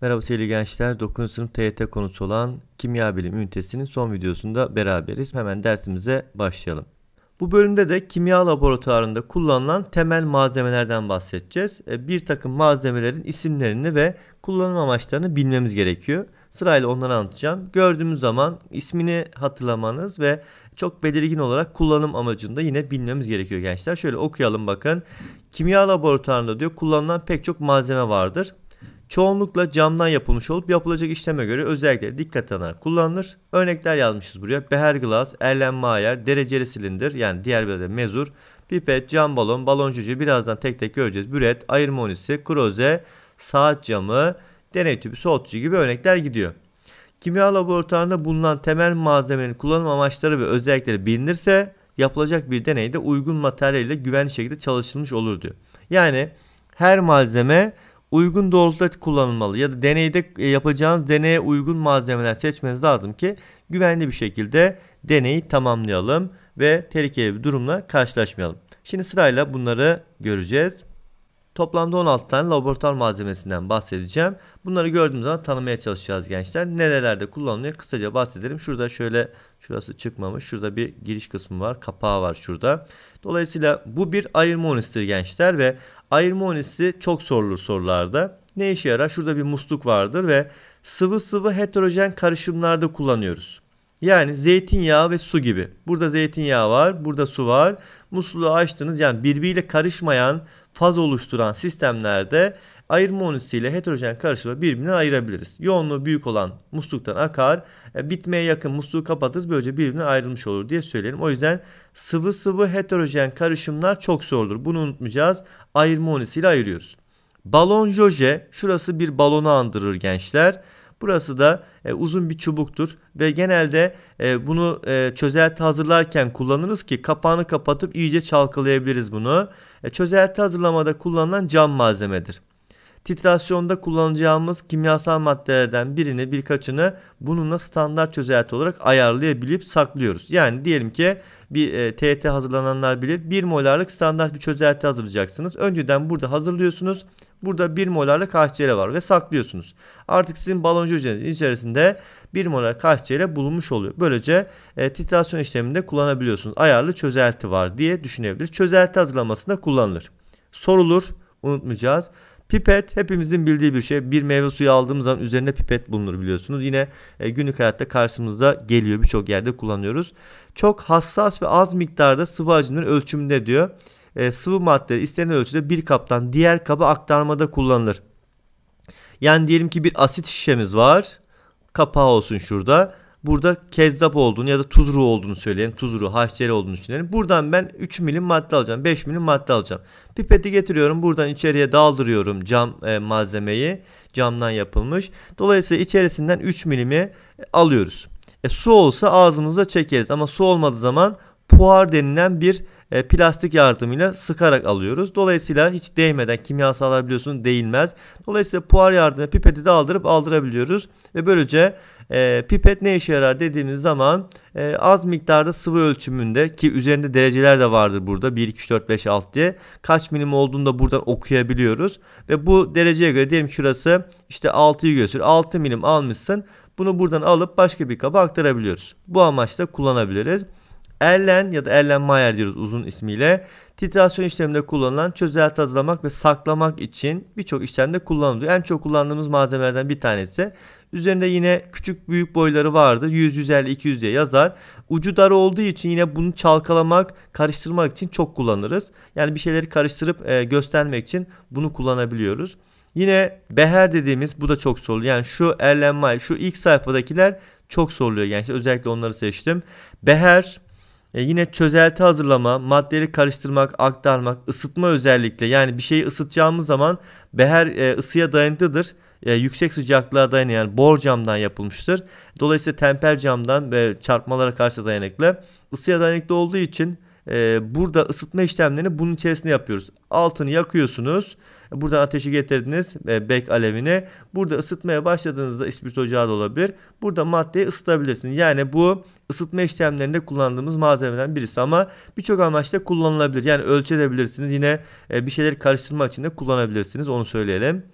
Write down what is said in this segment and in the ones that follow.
Merhaba sevgili gençler. 9. sınıf TYT konusu olan kimya bilim ünitesinin son videosunda beraberiz. Hemen dersimize başlayalım. Bu bölümde de kimya laboratuvarında kullanılan temel malzemelerden bahsedeceğiz. E, bir takım malzemelerin isimlerini ve kullanım amaçlarını bilmemiz gerekiyor. Sırayla onları anlatacağım. Gördüğümüz zaman ismini hatırlamanız ve çok belirgin olarak kullanım amacında yine bilmemiz gerekiyor gençler. Şöyle okuyalım bakın. Kimya laboratuvarında diyor kullanılan pek çok malzeme vardır çoğunlukla camdan yapılmış olup yapılacak işleme göre özellikle dikkat alınarak kullanılır. Örnekler yazmışız buraya. Beherglas, Erlenmeyer, dereceli silindir yani diğer bir de mezur, pipet, cam balon, balon cüce birazdan tek tek göreceğiz. Büret, ayırma unisi, kroze, saat camı, deney tüpü, soğutucu gibi örnekler gidiyor. Kimya laboratuvarında bulunan temel malzemenin kullanım amaçları ve özellikleri bilinirse yapılacak bir deneyde uygun ile güvenli şekilde çalışılmış olur diyor. Yani her malzeme uygun dozda kullanılmalı ya da deneyde e, yapacağınız deneye uygun malzemeler seçmeniz lazım ki güvenli bir şekilde deneyi tamamlayalım ve tehlikeli bir durumla karşılaşmayalım. Şimdi sırayla bunları göreceğiz. Toplamda 16 tane laboratuvar malzemesinden bahsedeceğim. Bunları gördüğümüz zaman tanımaya çalışacağız gençler. Nerelerde kullanılıyor kısaca bahsedelim. Şurada şöyle şurası çıkmamış. Şurada bir giriş kısmı var. Kapağı var şurada. Dolayısıyla bu bir ayırmonistir gençler ve ayırma çok sorulur sorularda. Ne işe yarar? Şurada bir musluk vardır ve sıvı sıvı heterojen karışımlarda kullanıyoruz. Yani zeytinyağı ve su gibi. Burada zeytinyağı var, burada su var. Musluğu açtınız yani birbiriyle karışmayan faz oluşturan sistemlerde ayırma unisi ile heterojen karışımı birbirine ayırabiliriz. Yoğunluğu büyük olan musluktan akar. E, bitmeye yakın musluğu kapatırız. Böylece birbirine ayrılmış olur diye söyleyelim. O yüzden sıvı sıvı heterojen karışımlar çok zordur. Bunu unutmayacağız. Ayırma unisi ile ayırıyoruz. Balon joje. Şurası bir balonu andırır gençler. Burası da e, uzun bir çubuktur ve genelde e, bunu e, çözelti hazırlarken kullanırız ki kapağını kapatıp iyice çalkalayabiliriz bunu. E, çözelti hazırlamada kullanılan cam malzemedir. Titrasyonda kullanacağımız kimyasal maddelerden birini birkaçını bununla standart çözelti olarak ayarlayabilip saklıyoruz. Yani diyelim ki bir e, TET hazırlananlar bilir 1 molarlık standart bir çözelti hazırlayacaksınız. Önceden burada hazırlıyorsunuz. Burada 1 molarlık KHCl var ve saklıyorsunuz. Artık sizin baloncu içerisinde 1 molar KHCl bulunmuş oluyor. Böylece e, titrasyon işleminde kullanabiliyorsunuz. Ayarlı çözelti var diye düşünebiliriz. Çözelti hazırlamasında kullanılır. Sorulur unutmayacağız. Pipet hepimizin bildiği bir şey. Bir meyve suyu aldığımız zaman üzerine pipet bulunur biliyorsunuz. Yine e, günlük hayatta karşımızda geliyor. Birçok yerde kullanıyoruz. Çok hassas ve az miktarda sıvı hacimler ölçümünde diyor. E, sıvı maddeleri istenen ölçüde bir kaptan diğer kaba aktarmada kullanılır. Yani diyelim ki bir asit şişemiz var. Kapağı olsun şurada burada kezzap olduğunu ya da tuzru olduğunu söyleyelim. Tuzru, haşceli olduğunu düşünelim. Buradan ben 3 milim madde alacağım. 5 milim madde alacağım. Pipeti getiriyorum. Buradan içeriye daldırıyorum cam e, malzemeyi. Camdan yapılmış. Dolayısıyla içerisinden 3 milimi e, alıyoruz. E, su olsa ağzımızda çekeriz ama su olmadığı zaman puar denilen bir e, plastik yardımıyla sıkarak alıyoruz. Dolayısıyla hiç değmeden kimyasallar biliyorsunuz değilmez. Dolayısıyla puar yardımıyla pipeti de aldırıp aldırabiliyoruz. Ve böylece e, pipet ne işe yarar dediğimiz zaman e, az miktarda sıvı ölçümünde ki üzerinde dereceler de vardır burada 1, 2, 3, 4, 5, 6 diye kaç milim olduğunu da buradan okuyabiliyoruz. Ve bu dereceye göre diyelim şurası işte 6'yı gösteriyor. 6 milim almışsın. Bunu buradan alıp başka bir kaba aktarabiliyoruz. Bu amaçla kullanabiliriz. Erlen ya da Erlen Mayer diyoruz uzun ismiyle. Titrasyon işleminde kullanılan çözelti hazırlamak ve saklamak için birçok işlemde kullanılıyor. En çok kullandığımız malzemelerden bir tanesi. Üzerinde yine küçük büyük boyları vardır. 100, 150, 200 diye yazar. Ucu dar olduğu için yine bunu çalkalamak, karıştırmak için çok kullanırız. Yani bir şeyleri karıştırıp e, göstermek için bunu kullanabiliyoruz. Yine beher dediğimiz bu da çok soruluyor. Yani şu Erlen Mayer, şu ilk sayfadakiler çok soruluyor gençler. Özellikle onları seçtim. Beher e yine çözelti hazırlama, maddeleri karıştırmak, aktarmak, ısıtma özellikle yani bir şeyi ısıtacağımız zaman beher e, ısıya dayanıklıdır. E, yüksek sıcaklığa dayanıyor. bor camdan yapılmıştır. Dolayısıyla temper camdan ve çarpmalara karşı dayanıklı. Isıya dayanıklı olduğu için e, burada ısıtma işlemlerini bunun içerisinde yapıyoruz. Altını yakıyorsunuz Buradan ateşi getirdiniz e, bek alevini. Burada ısıtmaya başladığınızda ispirit ocağı da olabilir. Burada maddeyi ısıtabilirsiniz. Yani bu ısıtma işlemlerinde kullandığımız malzemeden birisi ama birçok amaçta kullanılabilir. Yani ölçebilirsiniz. Yine e, bir şeyler karıştırma için de kullanabilirsiniz. Onu söyleyelim.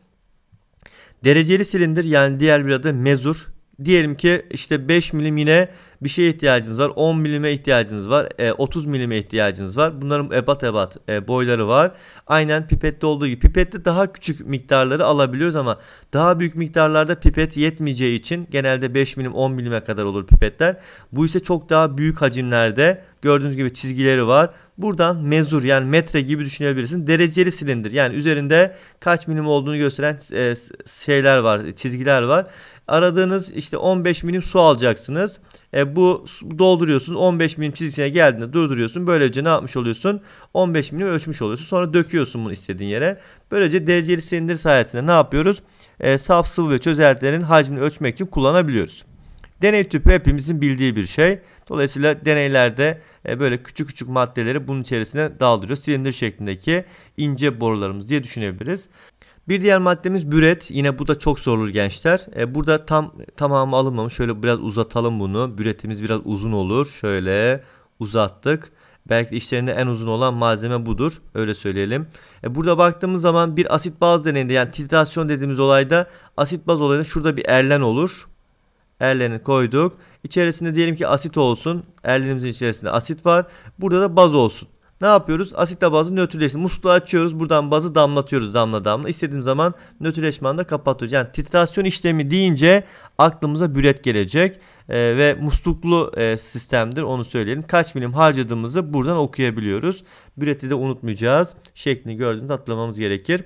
Dereceli silindir yani diğer bir adı mezur Diyelim ki işte 5 milim yine bir şeye ihtiyacınız var. 10 milime ihtiyacınız var. 30 e, milime ihtiyacınız var. Bunların ebat ebat e, boyları var. Aynen pipette olduğu gibi. Pipette daha küçük miktarları alabiliyoruz ama daha büyük miktarlarda pipet yetmeyeceği için genelde 5 milim 10 milime kadar olur pipetler. Bu ise çok daha büyük hacimlerde gördüğünüz gibi çizgileri var. Buradan mezur yani metre gibi düşünebilirsin. Dereceli silindir yani üzerinde kaç milim olduğunu gösteren e, şeyler var, çizgiler var aradığınız işte 15 milim su alacaksınız. E, bu dolduruyorsun 15 milim çizgisine geldiğinde durduruyorsun. Böylece ne yapmış oluyorsun? 15 milim ölçmüş oluyorsun. Sonra döküyorsun bunu istediğin yere. Böylece dereceli silindir sayesinde ne yapıyoruz? E, saf sıvı ve çözeltilerin hacmini ölçmek için kullanabiliyoruz. Deney tüpü hepimizin bildiği bir şey. Dolayısıyla deneylerde e, böyle küçük küçük maddeleri bunun içerisine daldırıyor. Silindir şeklindeki ince borularımız diye düşünebiliriz. Bir diğer maddemiz büret. Yine bu da çok sorulur gençler. E, burada tam tamamı alınmamış. Şöyle biraz uzatalım bunu. Büretimiz biraz uzun olur. Şöyle uzattık. Belki işlerinde en uzun olan malzeme budur. Öyle söyleyelim. E, burada baktığımız zaman bir asit baz deneyinde yani titrasyon dediğimiz olayda asit baz olayında şurada bir erlen olur. Erleni koyduk. İçerisinde diyelim ki asit olsun. Erlenimizin içerisinde asit var. Burada da baz olsun ne yapıyoruz? Asitle bazı nötrleşsin. Musluğu açıyoruz. Buradan bazı damlatıyoruz damla damla. İstediğim zaman nötrleşme anda kapatıyoruz. Yani titrasyon işlemi deyince aklımıza büret gelecek e, ve musluklu e, sistemdir onu söyleyelim. Kaç milim harcadığımızı buradan okuyabiliyoruz. Büreti de unutmayacağız. Şeklini gördüğünüzde hatırlamamız gerekir.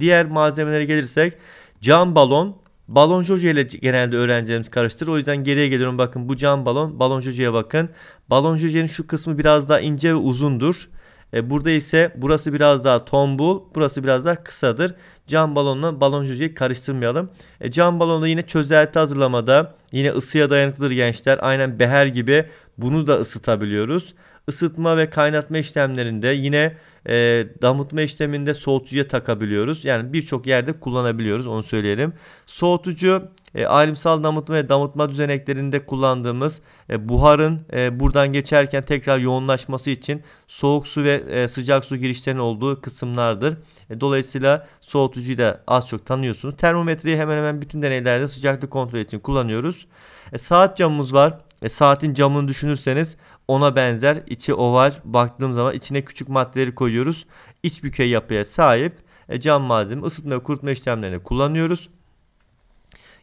Diğer malzemelere gelirsek cam balon, Balon jojo ile genelde öğrencilerimiz karıştırır. O yüzden geriye geliyorum. Bakın bu cam balon. Balon jojoya bakın. Balon jojo'nun şu kısmı biraz daha ince ve uzundur. E, burada ise burası biraz daha tombul, burası biraz daha kısadır. Cam balonla balon cüceyi karıştırmayalım. E, cam balonu yine çözelti hazırlamada yine ısıya dayanıklıdır gençler. Aynen beher gibi bunu da ısıtabiliyoruz ısıtma ve kaynatma işlemlerinde yine e, damıtma işleminde soğutucuya takabiliyoruz. Yani birçok yerde kullanabiliyoruz onu söyleyelim. Soğutucu e, ayrımsal damıtma ve damıtma düzeneklerinde kullandığımız e, buharın e, buradan geçerken tekrar yoğunlaşması için soğuk su ve e, sıcak su girişlerinin olduğu kısımlardır. E, dolayısıyla soğutucuyu da az çok tanıyorsunuz. Termometreyi hemen hemen bütün deneylerde sıcaklık kontrol için kullanıyoruz. E, saat camımız var. E, saatin camını düşünürseniz ona benzer içi oval baktığım zaman içine küçük maddeleri koyuyoruz. İç bükey yapıya sahip e, cam malzeme ısıtma ve kurutma işlemlerine kullanıyoruz.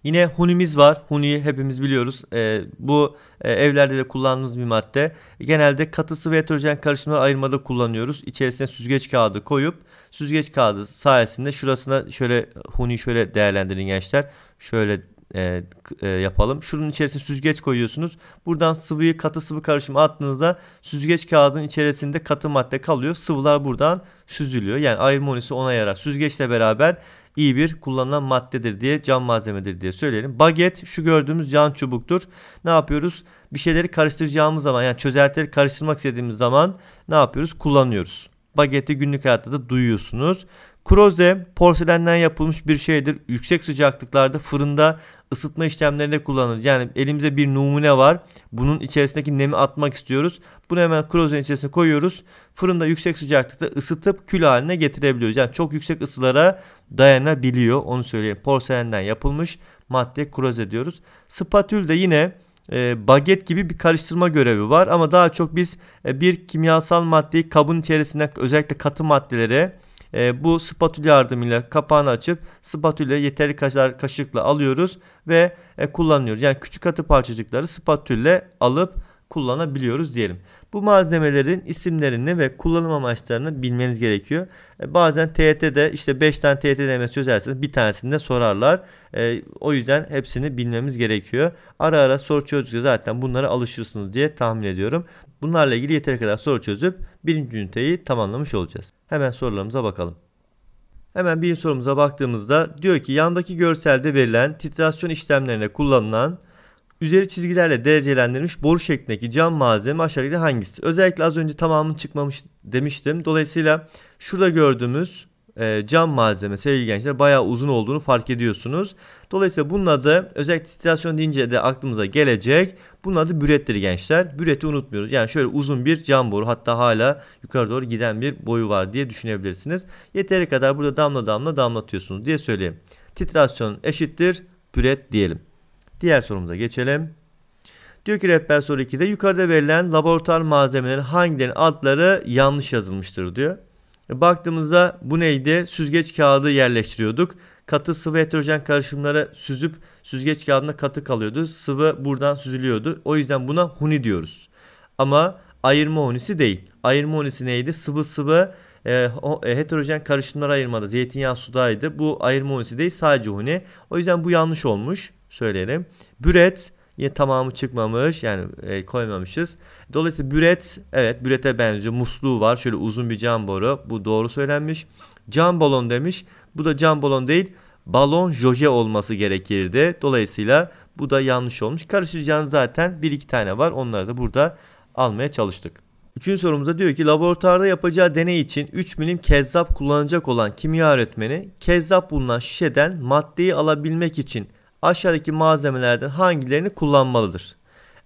Yine hunimiz var. Huniyi hepimiz biliyoruz. E, bu e, evlerde de kullandığımız bir madde. Genelde katısı ve heterojen karışımları ayırmada kullanıyoruz. İçerisine süzgeç kağıdı koyup süzgeç kağıdı sayesinde şurasına şöyle huni şöyle değerlendirin gençler. Şöyle e, e, yapalım. Şunun içerisine süzgeç koyuyorsunuz. Buradan sıvıyı katı sıvı karışımı attığınızda süzgeç kağıdının içerisinde katı madde kalıyor. Sıvılar buradan süzülüyor. Yani ayrmonisi ona yarar. Süzgeçle beraber iyi bir kullanılan maddedir diye cam malzemedir diye söyleyelim. Baget şu gördüğümüz cam çubuktur. Ne yapıyoruz? Bir şeyleri karıştıracağımız zaman yani çözeltileri karıştırmak istediğimiz zaman ne yapıyoruz? Kullanıyoruz. Bageti günlük hayatta da duyuyorsunuz. Kroze porselenden yapılmış bir şeydir. Yüksek sıcaklıklarda fırında ısıtma işlemlerinde kullanırız. Yani elimize bir numune var. Bunun içerisindeki nemi atmak istiyoruz. Bunu hemen krozenin içerisine koyuyoruz. Fırında yüksek sıcaklıkta ısıtıp kül haline getirebiliyoruz. Yani çok yüksek ısılara dayanabiliyor. Onu söyleyeyim. Porselenden yapılmış madde kroze diyoruz. Spatül de yine e, baget gibi bir karıştırma görevi var ama daha çok biz e, bir kimyasal maddeyi kabın içerisinde özellikle katı maddelere e, bu spatül yardımıyla kapağını açıp spatüle yeteri kadar kaşıkla alıyoruz ve e, kullanıyoruz. Yani küçük katı parçacıkları spatülle alıp kullanabiliyoruz diyelim. Bu malzemelerin isimlerini ve kullanım amaçlarını bilmeniz gerekiyor. E, bazen TYT'de işte 5 tane TYT denemesi çözersiniz. Bir tanesini de sorarlar. E, o yüzden hepsini bilmemiz gerekiyor. Ara ara soru çözdükçe zaten bunlara alışırsınız diye tahmin ediyorum. Bunlarla ilgili yeteri kadar soru çözüp birinci üniteyi tamamlamış olacağız. Hemen sorularımıza bakalım. Hemen bir sorumuza baktığımızda diyor ki yandaki görselde verilen titrasyon işlemlerine kullanılan Üzeri çizgilerle derecelendirilmiş boru şeklindeki cam malzeme aşağıdaki hangisi? Özellikle az önce tamamını çıkmamış demiştim. Dolayısıyla şurada gördüğümüz e, cam malzeme sevgili gençler bayağı uzun olduğunu fark ediyorsunuz. Dolayısıyla bunun adı özellikle titrasyon deyince de aklımıza gelecek. Bunun adı bürettir gençler. Büreti unutmuyoruz. Yani şöyle uzun bir cam boru hatta hala yukarı doğru giden bir boyu var diye düşünebilirsiniz. Yeteri kadar burada damla damla damlatıyorsunuz diye söyleyeyim. Titrasyon eşittir büret diyelim. Diğer sorumuza geçelim. Diyor ki rehber soru 2'de yukarıda verilen laboratuvar malzemeleri hangilerin adları yanlış yazılmıştır diyor. E, baktığımızda bu neydi? Süzgeç kağıdı yerleştiriyorduk. Katı sıvı heterojen karışımları süzüp süzgeç kağıdına katı kalıyordu. Sıvı buradan süzülüyordu. O yüzden buna huni diyoruz. Ama ayırma hunisi değil. Ayırma hunisi neydi? Sıvı sıvı e, e heterojen karışımlara ayırmada zeytinyağı sudaydı. Bu ayırma hunisi değil sadece huni. O yüzden bu yanlış olmuş söyleyelim. Büret yine tamamı çıkmamış yani e, koymamışız. Dolayısıyla büret evet bürete benziyor. Musluğu var şöyle uzun bir cam boru bu doğru söylenmiş. Cam balon demiş bu da cam balon değil balon joje olması gerekirdi. Dolayısıyla bu da yanlış olmuş. Karışacağın zaten bir iki tane var onları da burada almaya çalıştık. Üçüncü sorumuzda diyor ki laboratuvarda yapacağı deney için 3 milim kezzap kullanacak olan kimya öğretmeni kezzap bulunan şişeden maddeyi alabilmek için aşağıdaki malzemelerden hangilerini kullanmalıdır?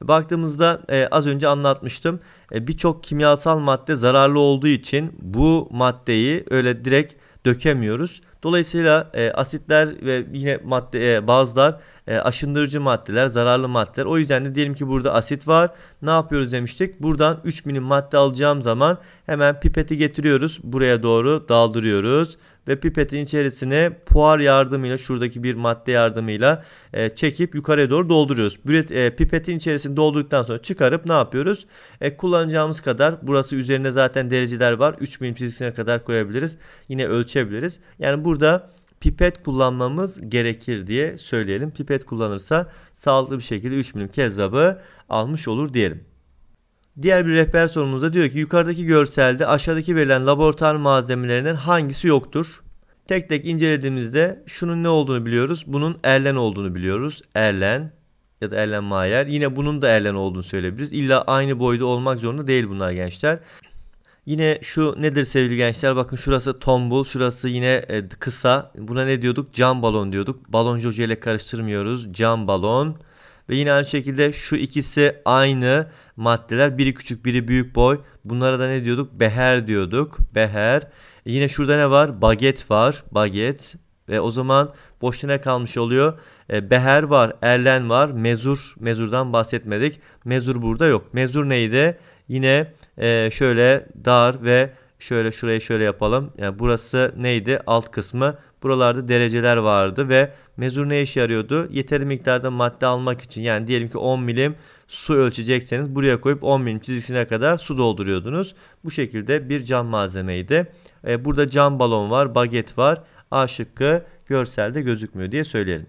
Baktığımızda e, az önce anlatmıştım. E, Birçok kimyasal madde zararlı olduğu için bu maddeyi öyle direkt dökemiyoruz. Dolayısıyla e, asitler ve yine madde e, bazılar e, aşındırıcı maddeler, zararlı maddeler. O yüzden de diyelim ki burada asit var. Ne yapıyoruz demiştik? Buradan 3 milim madde alacağım zaman hemen pipeti getiriyoruz. Buraya doğru daldırıyoruz ve pipetin içerisine puar yardımıyla şuradaki bir madde yardımıyla e, çekip yukarıya doğru dolduruyoruz. Büret, e, pipetin içerisini doldurduktan sonra çıkarıp ne yapıyoruz? E, kullanacağımız kadar burası üzerine zaten dereceler var. 3 milim çizgisine kadar koyabiliriz. Yine ölçebiliriz. Yani burada pipet kullanmamız gerekir diye söyleyelim. Pipet kullanırsa sağlıklı bir şekilde 3 milim kezzabı almış olur diyelim. Diğer bir rehber sorumuzda diyor ki yukarıdaki görselde aşağıdaki verilen laboratuvar malzemelerinden hangisi yoktur? Tek tek incelediğimizde şunun ne olduğunu biliyoruz. Bunun Erlen olduğunu biliyoruz. Erlen ya da Erlen Mayer. Yine bunun da Erlen olduğunu söyleyebiliriz. İlla aynı boyda olmak zorunda değil bunlar gençler. Yine şu nedir sevgili gençler? Bakın şurası tombul, şurası yine e, kısa. Buna ne diyorduk? Cam balon diyorduk. Balon ile karıştırmıyoruz. Cam balon. Ve yine aynı şekilde şu ikisi aynı maddeler. Biri küçük biri büyük boy. Bunlara da ne diyorduk? Beher diyorduk. Beher. E yine şurada ne var? Baget var. Baget. Ve o zaman boşta ne kalmış oluyor? E, beher var, erlen var, mezur. Mezurdan bahsetmedik. Mezur burada yok. Mezur neydi? Yine e, şöyle dar ve Şöyle şuraya şöyle yapalım. Yani burası neydi? Alt kısmı. Buralarda dereceler vardı ve mezur ne işe yarıyordu? Yeterli miktarda madde almak için yani diyelim ki 10 milim su ölçecekseniz buraya koyup 10 milim çizgisine kadar su dolduruyordunuz. Bu şekilde bir cam malzemeydi. Ee, burada cam balon var, baget var. A şıkkı görselde gözükmüyor diye söyleyelim.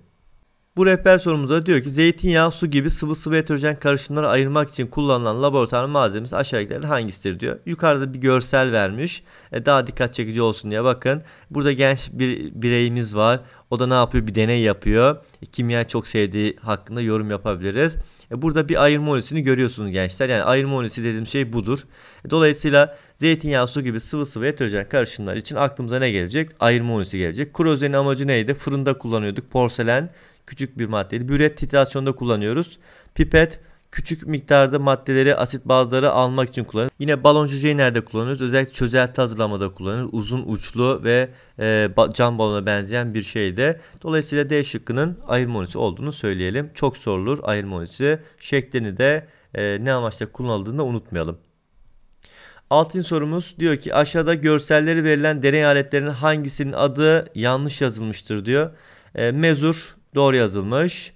Bu rehber sorumuzda diyor ki zeytinyağı, su gibi sıvı sıvı heterojen karışımları ayırmak için kullanılan laboratuvar malzemesi aşağıdakilerden hangisidir diyor. Yukarıda bir görsel vermiş. E, daha dikkat çekici olsun diye bakın. Burada genç bir bireyimiz var. O da ne yapıyor? Bir deney yapıyor. E, kimya çok sevdiği hakkında yorum yapabiliriz. E, burada bir ayırma unisini görüyorsunuz gençler. Yani ayırma unisi dediğim şey budur. E, dolayısıyla zeytinyağı, su gibi sıvı sıvı heterojen karışımlar için aklımıza ne gelecek? Ayırma unisi gelecek. Kuru amacı neydi? Fırında kullanıyorduk. Porselen küçük bir maddeydi. Büret titrasyonda kullanıyoruz. Pipet küçük miktarda maddeleri asit bazları almak için kullanıyoruz. Yine balon cüceyi nerede kullanıyoruz? Özellikle çözelti hazırlamada kullanıyoruz. Uzun uçlu ve e, cam balona benzeyen bir şeyde. Dolayısıyla D şıkkının ayırma unisi olduğunu söyleyelim. Çok sorulur ayırma unisi. Şeklini de e, ne amaçla kullanıldığını unutmayalım. Altın sorumuz diyor ki aşağıda görselleri verilen deney aletlerinin hangisinin adı yanlış yazılmıştır diyor. E, mezur doğru yazılmış.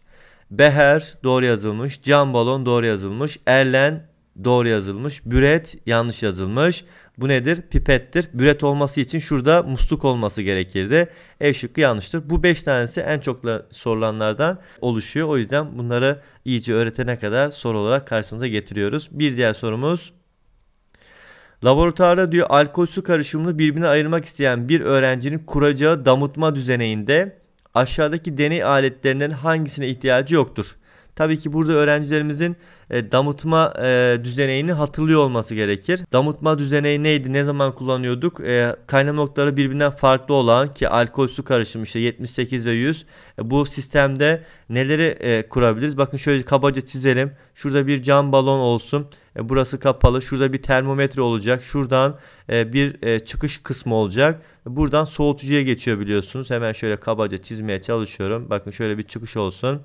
Beher doğru yazılmış. Cam balon doğru yazılmış. Erlen doğru yazılmış. Büret yanlış yazılmış. Bu nedir? Pipettir. Büret olması için şurada musluk olması gerekirdi. E şıkkı yanlıştır. Bu 5 tanesi en çok sorulanlardan oluşuyor. O yüzden bunları iyice öğretene kadar soru olarak karşınıza getiriyoruz. Bir diğer sorumuz Laboratuvarda diyor alkol su karışımını birbirine ayırmak isteyen bir öğrencinin kuracağı damıtma düzeneğinde aşağıdaki deney aletlerinden hangisine ihtiyacı yoktur? Tabii ki burada öğrencilerimizin e, damıtma e, düzeneğini hatırlıyor olması gerekir. Damıtma düzeneği neydi? Ne zaman kullanıyorduk? E, kaynama noktaları birbirinden farklı olan ki alkol su karışımı işte 78 ve 100. E, bu sistemde neleri e, kurabiliriz? Bakın şöyle kabaca çizelim. Şurada bir cam balon olsun. E, burası kapalı. Şurada bir termometre olacak. Şuradan e, bir e, çıkış kısmı olacak. E, buradan soğutucuya geçiyor biliyorsunuz. Hemen şöyle kabaca çizmeye çalışıyorum. Bakın şöyle bir çıkış olsun.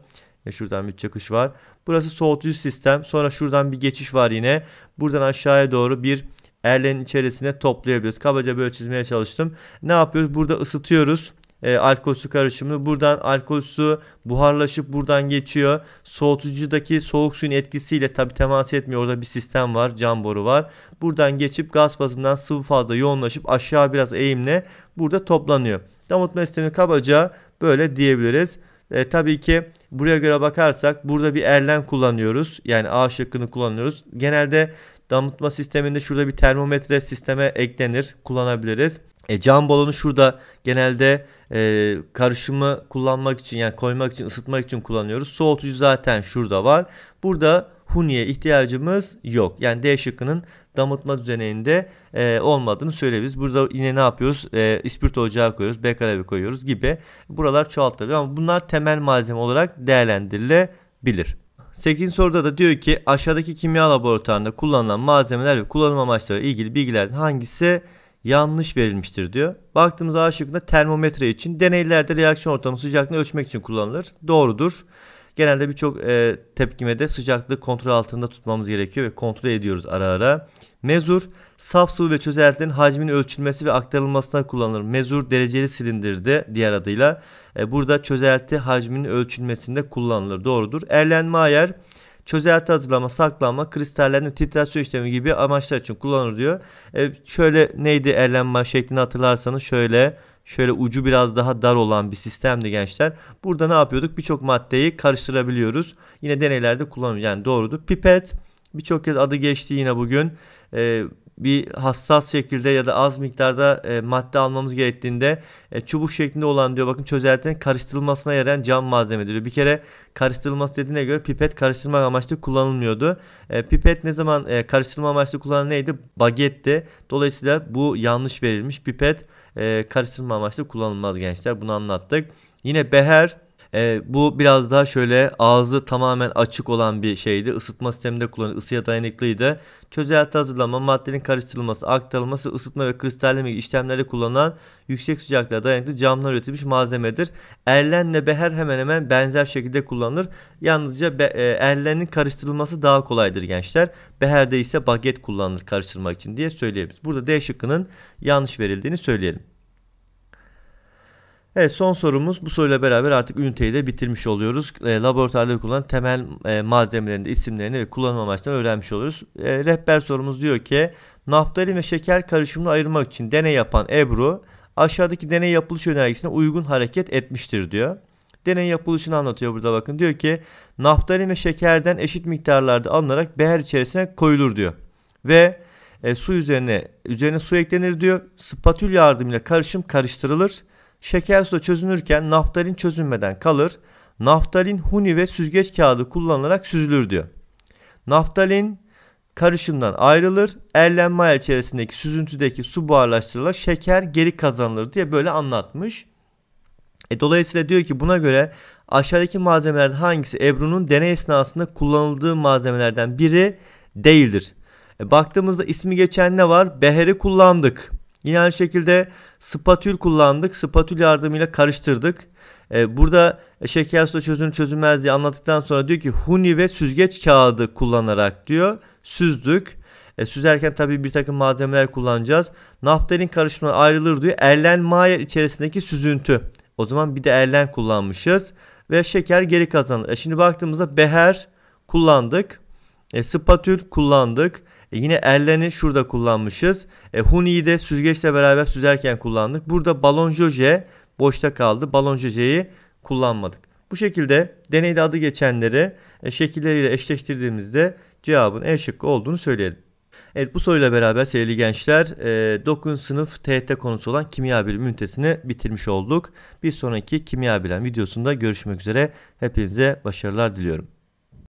Yine şuradan bir çıkış var. Burası soğutucu sistem. Sonra şuradan bir geçiş var yine. Buradan aşağıya doğru bir erlenin içerisine toplayabiliriz. Kabaca böyle çizmeye çalıştım. Ne yapıyoruz? Burada ısıtıyoruz e, alkol su karışımı. Buradan alkol su buharlaşıp buradan geçiyor. Soğutucudaki soğuk suyun etkisiyle tabi temas etmiyor. Orada bir sistem var. Cam boru var. Buradan geçip gaz bazından sıvı fazla yoğunlaşıp aşağı biraz eğimle burada toplanıyor. Damıtma sistemi kabaca böyle diyebiliriz. E, tabii ki buraya göre bakarsak burada bir erlen kullanıyoruz. Yani A şıkkını kullanıyoruz. Genelde damıtma sisteminde şurada bir termometre sisteme eklenir. Kullanabiliriz. E, cam balonu şurada genelde e, karışımı kullanmak için yani koymak için ısıtmak için kullanıyoruz. Soğutucu zaten şurada var. Burada Huni'ye ihtiyacımız yok. Yani D şıkkının damıtma düzeneğinde e, olmadığını söyleyebiliriz. Burada yine ne yapıyoruz? E, ispirto ocağı koyuyoruz, bekarabi koyuyoruz gibi. Buralar çoğaltılabilir ama bunlar temel malzeme olarak değerlendirilebilir. 8. soruda da diyor ki aşağıdaki kimya laboratuvarında kullanılan malzemeler ve kullanım amaçları ilgili bilgilerin hangisi yanlış verilmiştir diyor. Baktığımız A şıkkında termometre için deneylerde reaksiyon ortamı sıcaklığını ölçmek için kullanılır. Doğrudur. Genelde birçok e, tepkimede sıcaklığı kontrol altında tutmamız gerekiyor ve kontrol ediyoruz ara ara. Mezur, saf sıvı ve çözeltinin hacminin ölçülmesi ve aktarılmasına kullanılır. Mezur dereceli silindirde diğer adıyla. E, burada çözelti hacminin ölçülmesinde kullanılır. Doğrudur. Erlenme ayar çözelti hazırlama, saklama, kristallerin titrasyon işlemi gibi amaçlar için kullanılır diyor. E, şöyle neydi erlenme şeklini hatırlarsanız şöyle şöyle ucu biraz daha dar olan bir sistemdi gençler. Burada ne yapıyorduk? Birçok maddeyi karıştırabiliyoruz. Yine deneylerde kullanıyoruz. Yani doğrudur. Pipet birçok kez adı geçti yine bugün. E, bir hassas şekilde ya da az miktarda e, madde almamız gerektiğinde e, çubuk şeklinde olan diyor bakın çözeltinin karıştırılmasına yarayan cam malzeme diyor. Bir kere karıştırılması dediğine göre pipet karıştırma amaçlı kullanılmıyordu. E, pipet ne zaman e, karıştırma amaçlı kullanılan neydi? Bagetti. Dolayısıyla bu yanlış verilmiş. Pipet e, karıştırma amaçlı kullanılmaz gençler. Bunu anlattık. Yine beher e, bu biraz daha şöyle ağzı tamamen açık olan bir şeydi. Isıtma sisteminde kullanılıyor. ısıya dayanıklıydı. Çözelti hazırlanma, maddenin karıştırılması, aktarılması, ısıtma ve kristallemek işlemlerde kullanılan yüksek sıcaklığa dayanıklı camlar üretilmiş malzemedir. Erlen ve beher hemen hemen benzer şekilde kullanılır. Yalnızca be, e, erlenin karıştırılması daha kolaydır gençler. Beherde ise baget kullanılır karıştırmak için diye söyleyebiliriz. Burada D şıkkının yanlış verildiğini söyleyelim. Evet son sorumuz bu soruyla beraber artık üniteyi de bitirmiş oluyoruz. E, laboratuvarda kullanılan temel e, malzemelerin de isimlerini ve kullanım amaçlarını öğrenmiş oluyoruz. E, rehber sorumuz diyor ki naftalin ve şeker karışımını ayırmak için deney yapan Ebru aşağıdaki deney yapılış önergesine uygun hareket etmiştir diyor. Deney yapılışını anlatıyor burada bakın. Diyor ki naftalin ve şekerden eşit miktarlarda alınarak beher içerisine koyulur diyor. Ve e, su üzerine üzerine su eklenir diyor. Spatül yardımıyla karışım karıştırılır Şeker suda çözünürken naftalin çözünmeden kalır. Naftalin huni ve süzgeç kağıdı kullanılarak süzülür diyor. Naftalin karışımdan ayrılır. Erlenme ayar içerisindeki süzüntüdeki su buharlaştırılarak şeker geri kazanılır diye böyle anlatmış. E, dolayısıyla diyor ki buna göre aşağıdaki malzemelerden hangisi Ebru'nun deney esnasında kullanıldığı malzemelerden biri değildir. E, baktığımızda ismi geçen ne var? Beher'i kullandık. Yine aynı şekilde spatül kullandık. Spatül yardımıyla karıştırdık. Ee, burada şeker suda çözünür çözülmez diye anlattıktan sonra diyor ki huni ve süzgeç kağıdı kullanarak diyor süzdük. E, süzerken tabii bir takım malzemeler kullanacağız. Naftalin karışımına ayrılır diyor. Erlen Mayer içerisindeki süzüntü. O zaman bir de erlen kullanmışız. Ve şeker geri kazanır. E, şimdi baktığımızda beher kullandık. E, spatül kullandık. E yine erleni şurada kullanmışız. E, Huni'yi de süzgeçle beraber süzerken kullandık. Burada balonjoje boşta kaldı. Balonjoje'yi kullanmadık. Bu şekilde deneyde adı geçenleri e, şekilleriyle eşleştirdiğimizde cevabın E şıkkı olduğunu söyleyelim. Evet bu soruyla beraber sevgili gençler 9. E, sınıf TET konusu olan kimya bilim ünitesini bitirmiş olduk. Bir sonraki kimya bilen videosunda görüşmek üzere. Hepinize başarılar diliyorum.